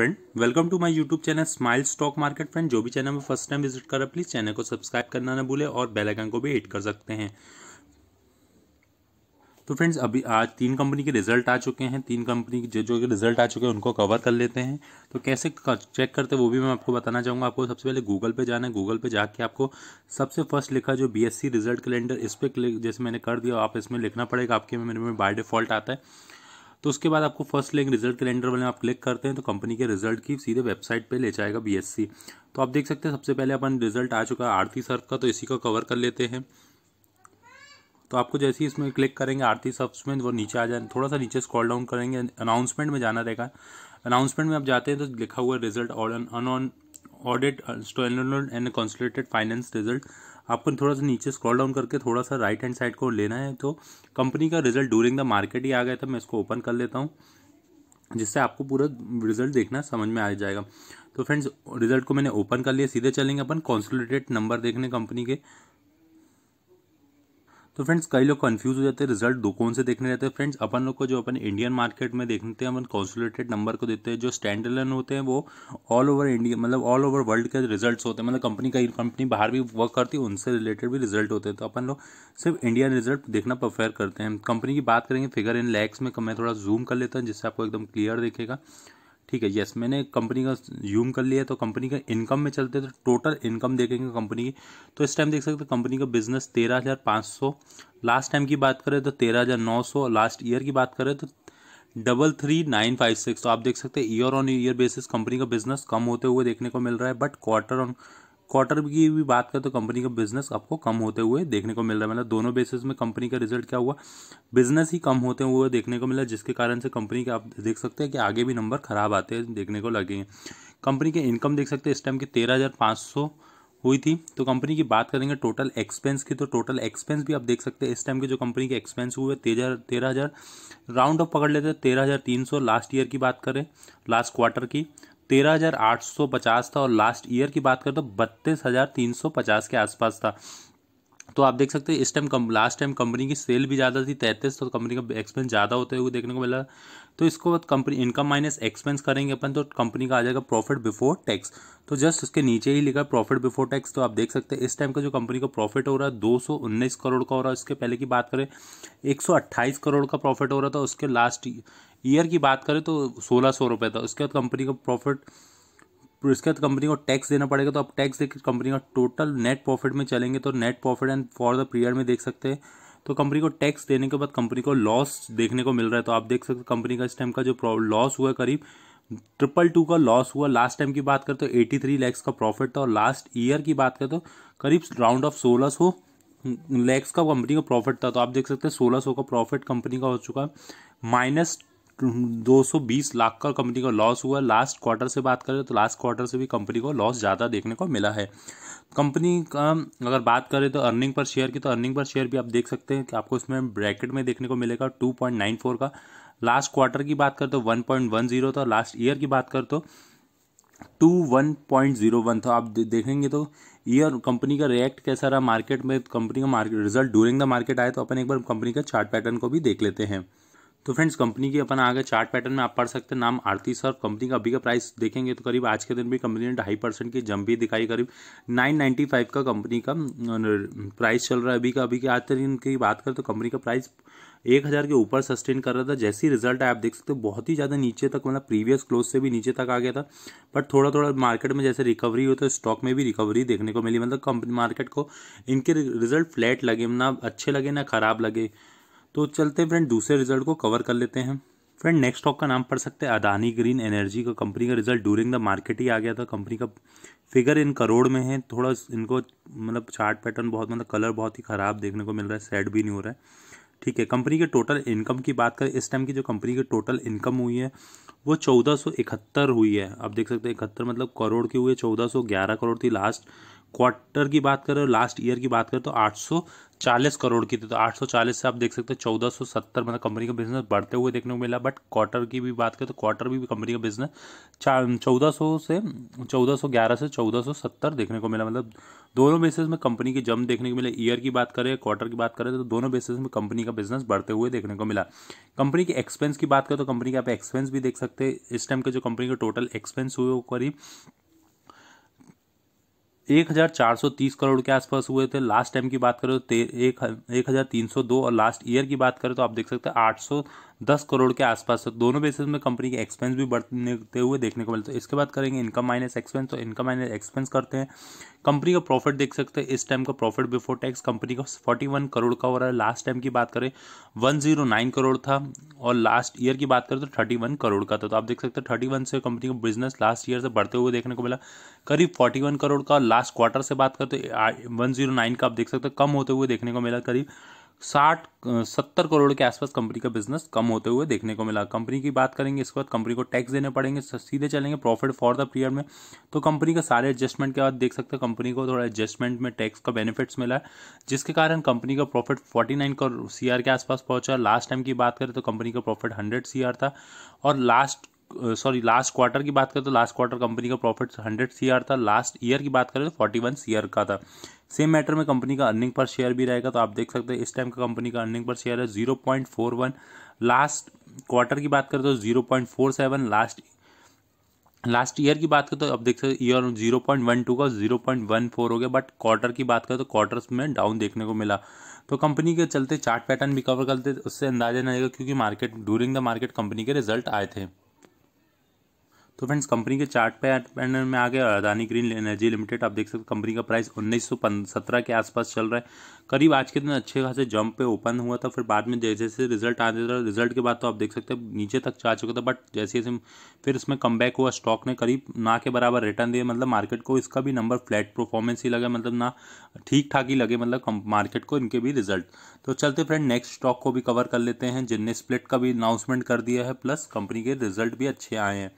friend welcome to my YouTube channel smile stock market friend जो भी channel में first time visit करें please channel को subscribe करना ना भूले और बेल आइकन को भी हिट कर सकते हैं तो फ्रेंड्स अभी आज तीन कंपनी के रिजल्ट आ चुके हैं तीन कंपनी के जो जो रिजल्ट आ चुके हैं उनको कवर कर लेते हैं तो कैसे चेक करते हैं वो भी मैं आपको बताना चाहूँगा आपको सबसे पहले गूगल पे जाना है गूगल पे जाके आपको सबसे फर्स्ट लिखा जो बीएससी रिजल्ट कैलेंडर इस पर जैसे मैंने कर दिया आप इसमें लिखना पड़ेगा आपके मेरे में बाय डिफ़ॉल्ट आता है तो उसके बाद आपको फर्स्ट लिंक रिजल्ट कैलेंडर वाले आप क्लिक करते हैं तो कंपनी के रिजल्ट की सीधे वेबसाइट पे ले जाएगा बीएससी तो आप देख सकते हैं सबसे पहले अपन रिजल्ट आ चुका है आरती सर्फ का तो इसी को कवर कर लेते हैं तो आपको जैसे ही इसमें क्लिक करेंगे आरती सर्फ्स में वो नीचे आ जाए थोड़ा सा नीचे स्क्रॉल डाउन करेंगे अनाउंसमेंट में जाना रहेगा अनाउंसमेंट में आप जाते हैं तो लिखा हुआ result on audit and consolidated finance result आपको थोड़ा सा नीचे स्क्रॉल डाउन करके थोड़ा सा राइट हैंड साइड को लेना है तो कंपनी का रिजल्ट डूरिंग द मार्केट ही आ गया था मैं इसको ओपन कर लेता हूँ जिससे आपको पूरा रिजल्ट देखना समझ में आ जाएगा तो फ्रेंड्स रिजल्ट को मैंने ओपन कर लिया सीधे चलेंगे अपन कॉन्सोलिडेट नंबर देखने कंपनी के तो फ्रेंड्स कई लोग कन्फ्यूज हो जाते हैं रिजल्ट दो कौन से देखने रहते हैं फ्रेंड्स अपन लोग को जो अपन इंडियन मार्केट में देखते हैं अपन कॉन्सुलेटेड नंबर को देते हैं जो स्टैंड होते हैं वो ऑल ओवर इंडिया मतलब ऑल ओवर वर्ल्ड के रिजल्ट होते हैं मतलब कंपनी कई कंपनी बाहर भी वर्क करती है उनसे रिलेटेड भी रिजल्ट होते हैं तो अपन लोग सिर्फ इंडियन रिजल्ट देखना प्रेफर करते हैं कंपनी की बात करेंगे फिगर इन लैक्स में मैं थोड़ा जूम कर लेता हूँ जिससे आपको एकदम क्लियर देखेगा ठीक है यस मैंने कंपनी का जूम कर लिया तो कंपनी का इनकम में चलते तो टोटल इनकम देखेंगे कंपनी की तो इस टाइम देख सकते हैं कंपनी का बिजनेस तेरह हज़ार पाँच सौ लास्ट टाइम की बात करें तो तेरह हज़ार नौ सौ लास्ट ईयर की बात करें तो double three nine five six तो आप देख सकते हैं year on year basis company का बिजनेस कम होते हुए देखने को मिल रहा है बट क्वार्टर ऑन क्वार्टर की भी बात करें तो कंपनी का बिजनेस आपको कम होते हुए देखने को मिल रहा है मतलब दोनों बेसिस में कंपनी का रिजल्ट क्या हुआ बिजनेस ही कम होते हुए देखने को मिला जिसके कारण से कंपनी के आप देख सकते हैं कि आगे भी नंबर खराब आते हैं देखने को लगे हैं कंपनी के इनकम देख सकते हैं इस टाइम की तेरह हज़ार पाँच सौ हुई थी तो कंपनी की बात करेंगे टोटल एक्सपेंस की तो टोटल एक्सपेंस भी आप देख सकते हैं इस टाइम के जो कंपनी के एक्सपेंस हुए तेरह तेरह हज़ार राउंड ऑफ पकड़ लेते हैं तेरह हज़ार तीन सौ लास्ट ईयर की बात करें लास्ट क्वार्टर की तेरह हज़ार आठ सौ पचास था और लास्ट ईयर की बात करें तो बत्तीस हज़ार तीन सौ पचास के आसपास था तो आप देख सकते हैं इस टाइम कम लास्ट टाइम कंपनी की सेल भी ज़्यादा थी तैंतीस तो कंपनी का एक्सपेंस ज़्यादा होते हुए देखने को मिला तो इसको बाद कंपनी इनकम माइनस एक्सपेंस करेंगे अपन तो कंपनी का आ जाएगा प्रॉफिट बिफोर टैक्स तो जस्ट उसके नीचे ही लिखा प्रॉफिट बिफोर टैक्स तो आप देख सकते हैं इस टाइम का जो कंपनी का प्रॉफिट हो रहा है दो करोड़ का हो रहा है उसके पहले की बात करें एक करोड़ का प्रॉफिट हो रहा था उसके लास्ट ईयर की बात करें तो सोलह सौ रुपये था उसके बाद कंपनी का प्रॉफिट इसके बाद कंपनी को टैक्स देना पड़ेगा तो आप टैक्स देकर कंपनी का टोटल नेट प्रॉफिट में चलेंगे तो net profit and for the period में देख सकते हैं तो कंपनी को टैक्स देने के बाद कंपनी को लॉस देखने को मिल रहा है तो आप देख सकते हो कंपनी का इस टाइम का जो लॉस हुआ करीब ट्रिपल टू का लॉस हुआ लास्ट टाइम की बात कर तो एटी थ्री लैक्स का प्रॉफिट था और लास्ट ईयर की बात कर तो करीब राउंड ऑफ सोलह सौ लैक्स का कंपनी का प्रॉफिट था तो आप देख सकते हैं सोलह सौ का प्रॉफिट कंपनी का हो चुका है माइनस 220 लाख का कंपनी का लॉस हुआ लास्ट क्वार्टर से बात करें तो लास्ट क्वार्टर से भी कंपनी को लॉस ज़्यादा देखने को मिला है कंपनी का अगर बात करें तो अर्निंग पर शेयर की तो अर्निंग पर शेयर भी आप देख सकते हैं कि आपको इसमें ब्रैकेट में देखने को मिलेगा टू पॉइंट नाइन फोर का लास्ट क्वार्टर की बात करें तो वन पॉइंट वन जीरो था लास्ट ईयर की बात करें तो two one point zero one था आप देखेंगे तो ईयर कंपनी का रिएक्ट कैसा रहा मार्केट में कंपनी का market result during the market आया तो अपन एक बार कंपनी का चार्ट पैटर्न को भी देख लेते हैं तो फ्रेंड्स कंपनी की अपन आगे चार्ट पैटर्न में आप पढ़ सकते हैं नाम आरती सर कंपनी का अभी का प्राइस देखेंगे तो करीब आज के दिन भी कंपनी ने ढाई परसेंट की जंप भी दिखाई करीब 995 का कंपनी का प्राइस चल रहा है अभी का अभी के आज तक इनकी बात करें तो कंपनी का प्राइस एक हज़ार के ऊपर सस्टेन कर रहा था जैसे ही रिजल्ट आया आप देख सकते हो बहुत ही ज़्यादा नीचे तक मतलब प्रीवियस क्लोज से भी नीचे तक आ गया था बट थोड़ा थोड़ा मार्केट में जैसे रिकवरी हो तो स्टॉक में भी रिकवरी देखने को मिली मतलब कंपनी मार्केट को इनके रिजल्ट फ्लैट लगे ना अच्छे लगे ना ख़राब लगे तो चलते हैं फ्रेंड दूसरे रिजल्ट को कवर कर लेते हैं फ्रेंड नेक्स्ट स्टॉक का नाम पढ़ सकते हैं अदानी ग्रीन एनर्जी का कंपनी का रिजल्ट ड्यूरिंग द मार्केट ही आ गया था कंपनी का फिगर इन करोड़ में है थोड़ा इनको मतलब चार्ट पैटर्न बहुत मतलब कलर बहुत ही ख़राब देखने को मिल रहा है सेट भी नहीं हो रहा है ठीक है कंपनी के टोटल इनकम की बात करें इस टाइम की जो कंपनी की टोटल इनकम हुई है वो चौदह सौ इकहत्तर हुई है आप देख सकते हैं इकहत्तर मतलब करोड़ की हुई है चौदह सौ ग्यारह करोड़ थी लास्ट क्वार्टर की बात करें और लास्ट ईयर की बात करें तो 840 करोड़ की थी तो 840 से आप देख सकते हैं 1470 मतलब कंपनी का बिजनेस बढ़ते हुए देखने को मिला बट क्वार्टर की भी बात करें तो क्वार्टर भी, भी कंपनी का बिजनेस चौदह से 1411 से 1470 देखने को मिला मतलब दोनों बेसिस में कंपनी की जम देखने को मिले ईयर की बात करें क्वार्टर की बात करें तो दोनों बेसिस में कंपनी का बिजनेस बढ़ते हुए देखने को मिला कंपनी के एक्सपेंस की बात करें तो कंपनी के आप एक्सपेंस भी देख सकते हैं इस टाइम के जो कंपनी के टोटल एक्सपेंस हुए वो करीब 1430 करोड़ के आसपास हुए थे लास्ट टाइम की बात करें तो एक, दो और लास्ट ईयर की बात करें तो आप देख सकते हैं आठ दस करोड़ के आसपास तो दोनों बेसिस में कंपनी के एक्सपेंस भी बढ़ते हुए देखने को मिलते हैं इसके बाद करेंगे इनकम माइनस एक्सपेंस तो इनकम माइनस एक्सपेंस करते हैं कंपनी का प्रॉफिट देख सकते हैं इस टाइम का प्रॉफिट बिफोर टैक्स कंपनी का फोर्टी वन करोड़ का हो रहा है लास्ट टाइम की बात करें वन जीरो नाइन करोड़ था और लास्ट ईयर की बात करें तो थर्टी वन करोड़ का था तो आप देख सकते हैं थर्टी वन से कंपनी का बिजनेस लास्ट ईयर से बढ़ते हुए देखने को मिला करीब फोर्टी वन करोड़ का लास्ट क्वार्टर से बात करते वन जीरो नाइन का आप देख सकते हैं कम होते हुए देखने को मिला करीब साठ सत्तर करोड़ के आसपास कंपनी का बिजनेस कम होते हुए देखने को मिला कंपनी की बात करेंगे इसके बाद कंपनी को टैक्स देने पड़ेंगे सीधे चलेंगे प्रॉफिट फॉर द पीरियड में तो कंपनी का सारे एडजस्टमेंट के बाद देख सकते हैं कंपनी को थोड़ा एडजस्टमेंट में टैक्स का बेनिफिट्स मिला है जिसके कारण कंपनी का प्रॉफिट फोर्टी नाइन करोड़ सी के आसपास पहुंचा लास्ट टाइम की बात करें तो कंपनी का प्रॉफिट हंड्रेड सी था और लास्ट सॉरी लास्ट क्वार्टर की बात करें तो लास्ट क्वार्टर कंपनी का प्रॉफिट हंड्रेड सी था लास्ट ईयर की बात करें तो फोर्टी वन का था सेम मैटर में कंपनी का अर्निंग पर शेयर भी रहेगा तो आप देख सकते हैं इस टाइम का कंपनी का अर्निंग पर शेयर है zero point four one last quarter की बात करें तो zero point four seven last last year की बात करें तो आप देख सकते year zero point one two का जीरो पॉइंट वन फोर हो गया बट क्वार्टर की बात करें तो क्वार्टर्स में डाउन देखने को मिला तो कंपनी के चलते चार्ट पैटर्न भी कवर करते उससे अंदाजा नहीं आएगा क्योंकि market during the market company के रिजल्ट आए थे तो फ्रेंड्स कंपनी के चार्ट पे पैनल में आ गया अदानी ग्रीन एनर्जी लिमिटेड आप देख सकते हैं कंपनी का प्राइस उन्नीस के आसपास चल रहा है करीब आज के दिन अच्छे खासे जंप पे ओपन हुआ था फिर बाद में जैसे जैसे रिजल्ट आते थे रिजल्ट के बाद तो आप देख सकते हैं नीचे तक जा चुका था बट जैसे जैसे फिर इसमें कम हुआ स्टॉक ने करीब ना के बराबर रिटर्न दिया मतलब मार्केट को इसका भी नंबर फ्लैट परफॉर्मेंस ही लगा मतलब ना ठीक ठाक ही लगे मतलब मार्केट को इनके भी रिजल्ट तो चलते फ्रेंड नेक्स्ट स्टॉक को भी कवर कर लेते हैं जिनने स्प्लिट का भी अनाउंसमेंट कर दिया है प्लस कंपनी के रिजल्ट भी अच्छे आए हैं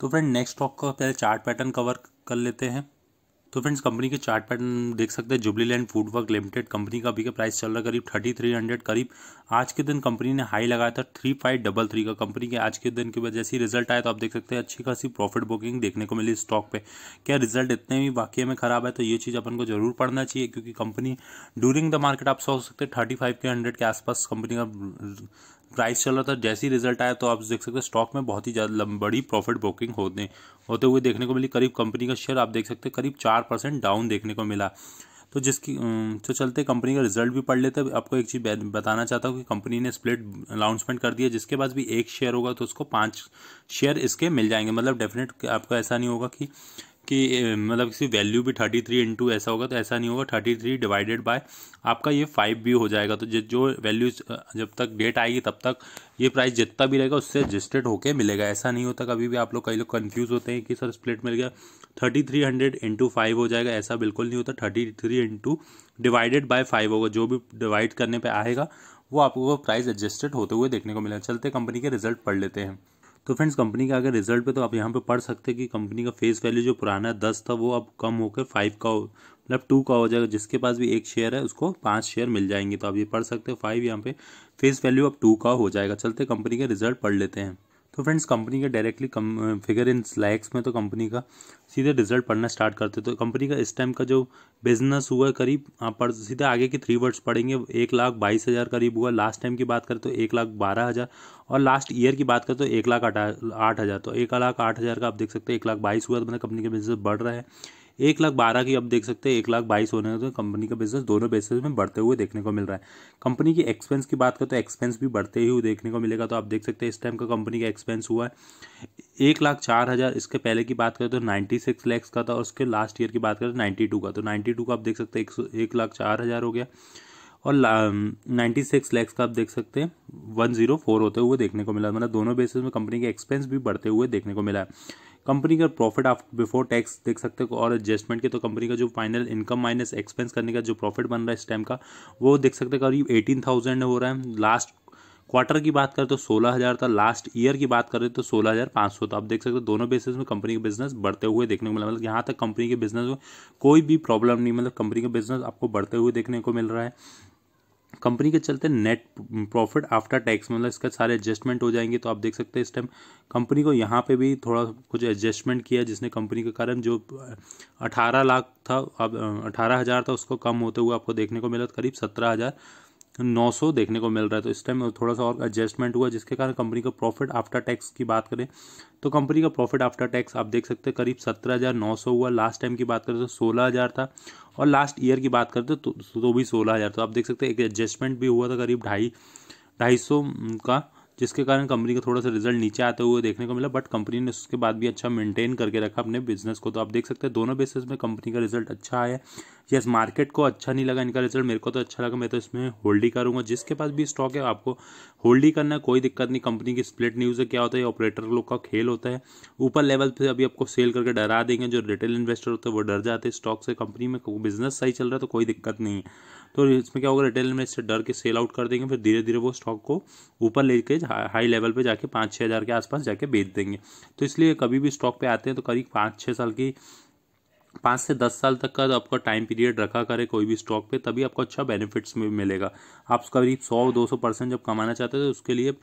तो फ्रेंड नेक्स्ट स्टॉक का पहले चार्ट पैटर्न कवर कर लेते हैं तो फ्रेंड्स कंपनी के चार्ट पैटर्न देख सकते हैं jubilee land food work limited company का अभी का प्राइस चल रहा है करीब थर्टी थ्री हंड्रेड करीब आज के दिन कंपनी ने हाई लगाया था थ्री फाइव डबल थ्री का कंपनी के आज के दिन की वजह से रिजल्ट आया तो आप देख सकते हैं अच्छी खासी प्रॉफिट बुकिंग देखने को मिली स्टॉक पे क्या रिजल्ट इतने भी वाक्य में खराब है तो ये चीज़ अपन को जरूर पढ़ना चाहिए क्योंकि कंपनी ड्यूरिंग द मार्केट आप सोच सकते हैं थर्टी फाइव के हंड्रेड के आसपास कंपनी का प्राइस चल रहा था जैसे ही रिजल्ट आया तो आप देख सकते हैं स्टॉक में बहुत ही ज़्यादा बड़ी प्रॉफिट बुकिंग होते होते हुए देखने को मिली करीब कंपनी का शेयर आप देख सकते हैं करीब चार परसेंट डाउन देखने को मिला तो जिसकी तो चलते कंपनी का रिजल्ट भी पढ़ लेते आपको एक चीज़ बताना चाहता हूँ कि कंपनी ने स्प्लिट अनाउंसमेंट कर दिया जिसके पास भी एक शेयर होगा तो उसको पाँच शेयर इसके मिल जाएंगे मतलब डेफिनेट आपका ऐसा नहीं होगा कि कि मतलब किसी वैल्यू भी थर्टी थ्री इंटू ऐसा होगा तो ऐसा नहीं होगा थर्टी थ्री डिवाइडेड बाय आपका ये फाइव भी हो जाएगा तो जो वैल्यू जब तक डेट आएगी तब तक ये प्राइस जितना भी रहेगा उससे एडजस्टेड होकर मिलेगा ऐसा नहीं होता कभी भी आप लोग कई लोग कन्फ्यूज़ होते हैं कि सर स्प्लिट मिल गया thirty three hundred into five हो जाएगा ऐसा बिल्कुल नहीं होता thirty three into divided by five होगा जो भी डिवाइड करने पर आएगा वो आपको प्राइस एडजस्टेड होते हुए देखने को मिलेगा चलते कंपनी के रिजल्ट पढ़ लेते हैं तो फ्रेंड्स कंपनी के आगे रिजल्ट पे तो आप यहाँ पे पढ़ सकते हैं कि कंपनी का फेस वैल्यू जो पुराना दस था वो अब कम होकर फाइव का हो मतलब टू का हो जाएगा जिसके पास भी एक शेयर है उसको पाँच शेयर मिल जाएंगे तो आप ये पढ़ सकते हैं फाइव यहाँ पे फेस वैल्यू अब टू का हो जाएगा चलते कंपनी के रिजल्ट पढ़ लेते हैं तो फ्रेंड्स कंपनी का directly come figure in lakhs में तो कंपनी का सीधे रिजल्ट पढ़ना स्टार्ट करते तो कंपनी का इस टाइम का जो बिजनेस हुआ करीब आप पढ़ सीधे आगे के थ्री वर्ड्स पढ़ेंगे एक लाख बाईस हज़ार करीब हुआ लास्ट टाइम की बात करें तो एक लाख बारह हज़ार और लास्ट ईयर की बात करें तो एक लाख आठ हज़ार तो एक लाख आठ हज़ार का आप देख सकते हैं एक लाख बाईस हुआ तो मतलब कंपनी का बिजनेस बढ़ रहा है एक लाख बारह की अब देख सकते हैं एक लाख बाईस होने तो कंपनी का बिजनेस दोनों बेसिस में बढ़ते हुए देखने को मिल रहा है कंपनी की एक्सपेंस की बात करें तो एक्सपेंस भी बढ़ते ही हुए देखने को मिलेगा तो आप देख सकते हैं इस टाइम का कंपनी का एक्सपेंस हुआ है एक लाख चार हज़ार इसके पहले की बात करें तो नाइन्टी सिक्स लैक्स का था और उसके लास्ट ईयर की बात करें तो नाइन्टी टू का तो नाइन्टी टू का आप देख सकते हैं एक लाख चार हज़ार हो गया और नाइन्टी सिक्स लैक्स का आप देख सकते हैं वन जीरो फोर होते हुए देखने को मिला मतलब दोनों बेसिस में कंपनी के एक्सपेंस भी बढ़ते हुए देखने को मिला है कंपनी का प्रॉफिट आप बिफोर टैक्स देख सकते हो और एडजस्टमेंट के तो कंपनी का जो फाइनल इनकम माइनस एक्सपेंस करने का जो प्रॉफिट बन रहा है इस टाइम का वो देख सकते हैं करीब एटीन थाउजेंड हो रहा है लास्ट क्वार्टर की बात करें तो सोलह हज़ार था लास्ट ईयर की बात करें तो सोलह हज़ार पाँच सौ था आप देख सकते हो दोनों बेसिस में कंपनी का बिजनेस बढ़ते हुए देखने को मिला मतलब यहाँ तक कंपनी के बिजनेस में कोई भी प्रॉब्लम नहीं मतलब कंपनी का बिजनेस आपको बढ़ते हुए देखने को मिल रहा है कंपनी के चलते नेट प्रॉफिट आफ्टर टैक्स मतलब इसका सारे एडजस्टमेंट हो जाएंगे तो आप देख सकते हैं इस टाइम कंपनी को यहाँ पे भी थोड़ा कुछ एडजस्टमेंट किया जिसने कंपनी के कारण जो 18 लाख था अब अठारह हज़ार था उसको कम होते हुए आपको देखने को मिला करीब सत्रह हज़ार नौ सौ देखने को मिल रहा है तो इस टाइम थोड़ा सा और एडजस्टमेंट हुआ जिसके कारण कंपनी का प्रॉफिट आफ्टर टैक्स की बात करें तो कंपनी का प्रॉफिट आफ्टर टैक्स आप देख सकते हैं करीब सौ हुआ लास्ट टाइम की बात करें तो सोलह हज़ार था और लास्ट ईयर की बात करते तो, तो भी हज़ार तो आप देख सकते हैं एक एडजस्टमेंट भी हुआ था करीब ढाई ढाई का जिसके कारण कंपनी का थोड़ा सा रिजल्ट नीचे आते हुए देखने को मिला बट कंपनी ने उसके बाद भी अच्छा मेंटेन करके रखा अपने बिजनेस को तो आप देख सकते हैं दोनों बेसिस में कंपनी का रिजल्ट अच्छा आया यस मार्केट को अच्छा नहीं लगा इनका रिजल्ट मेरे को तो अच्छा लगा मैं तो इसमें होल्ड ही करूँगा जिसके पास भी स्टॉक है आपको होल्ड ही करना कोई दिक्कत नहीं कंपनी की स्प्लिट न्यूज़ है क्या होता है ऑपरेटर लोग का खेल होता है ऊपर लेवल पर अभी आपको सेल करके डरा देंगे जो रिटेल इन्वेस्टर होते हैं वो डर जाते हैं स्टॉक से कंपनी में बिजनेस सही चल रहा है तो कोई दिक्कत नहीं है तो इसमें क्या होगा रिटेल इन्वेस्टर डर के सेल आउट कर देंगे फिर धीरे धीरे वो स्टॉक को ऊपर लेके हाई लेवल पे जाके पाँच छः हज़ार के आसपास जाके बेच देंगे तो इसलिए कभी भी स्टॉक पे आते हैं तो करीब पाँच छः साल की पाँच से दस साल तक का आपका टाइम पीरियड रखा करे कोई भी स्टॉक पे तभी आपको अच्छा बेनिफिट्स मिलेगा आप करीब सौ दो सौ परसेंट जब कमाना चाहते हैं तो उसके लिए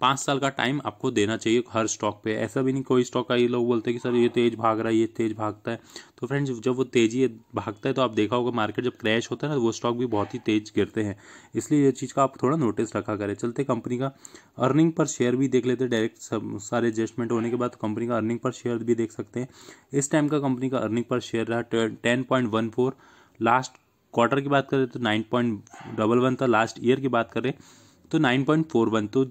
पाँच साल का टाइम आपको देना चाहिए हर स्टॉक पे ऐसा भी नहीं कोई स्टॉक का ये लोग बोलते हैं कि सर ये तेज़ भाग रहा है ये तेज़ भागता है तो फ्रेंड्स जब वो तेज़ी भागता है तो आप देखा होगा मार्केट जब क्रैश होता है ना तो वो स्टॉक भी बहुत ही तेज़ गिरते हैं इसलिए ये चीज़ का आप थोड़ा नोटिस रखा करें चलते कंपनी का अर्निंग पर शेयर भी देख लेते हैं डायरेक्ट सारे एडजस्टमेंट होने के बाद कंपनी का अर्निंग पर शेयर भी देख सकते हैं इस टाइम का कंपनी का अर्निंग पर शेयर रहा ten point one four last quarter की बात करें तो नाइन पॉइंट डबल वन था लास्ट ईयर की बात करें तो 9.41 तो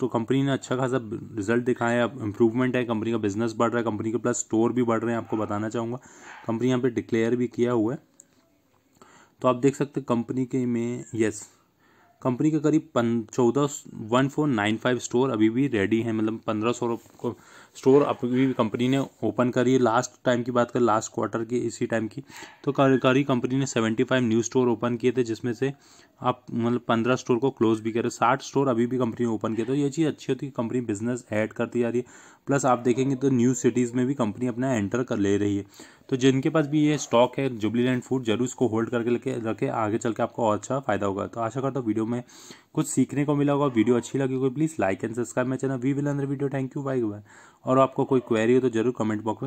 तो कंपनी ने अच्छा खासा रिजल्ट दिखाया है इम्प्रूवमेंट है कंपनी का बिजनेस बढ़ रहा है कंपनी के प्लस स्टोर भी बढ़ रहे हैं आपको बताना चाहूँगा कंपनी यहाँ पे डिक्लेयर भी किया हुआ है तो आप देख सकते कंपनी के में यस कंपनी के करीब पन चौदह one four nine five store अभी भी रेडी है मतलब पंद्रह सौ स्टोर अभी कंपनी ने ओपन करी है लास्ट टाइम की बात कर लास्ट क्वार्टर की इसी टाइम की तो करी कंपनी ने seventy five new store open किए थे जिसमें से आप मतलब पंद्रह स्टोर को क्लोज भी करें साठ स्टोर अभी भी कंपनी ने ओपन किए तो ये चीज़ अच्छी होती है कंपनी बिजनेस ऐड करती जा रही है प्लस आप देखेंगे तो न्यू सिटीज़ में भी कंपनी अपना एंटर कर ले रही है तो जिनके पास भी ये स्टॉक है जुबली लैंड फूड जरूर इसको होल्ड करके लेके रखें आगे चल के आपको और अच्छा फ़ायदा होगा तो आशा करता हूँ वीडियो में कुछ सीखने को मिला होगा वीडियो अच्छी लगी होगी please like and subscribe my channel we will अंदर video thank you bye bye और आपको कोई क्वेरी हो तो जरूर कमेंट बॉक्स में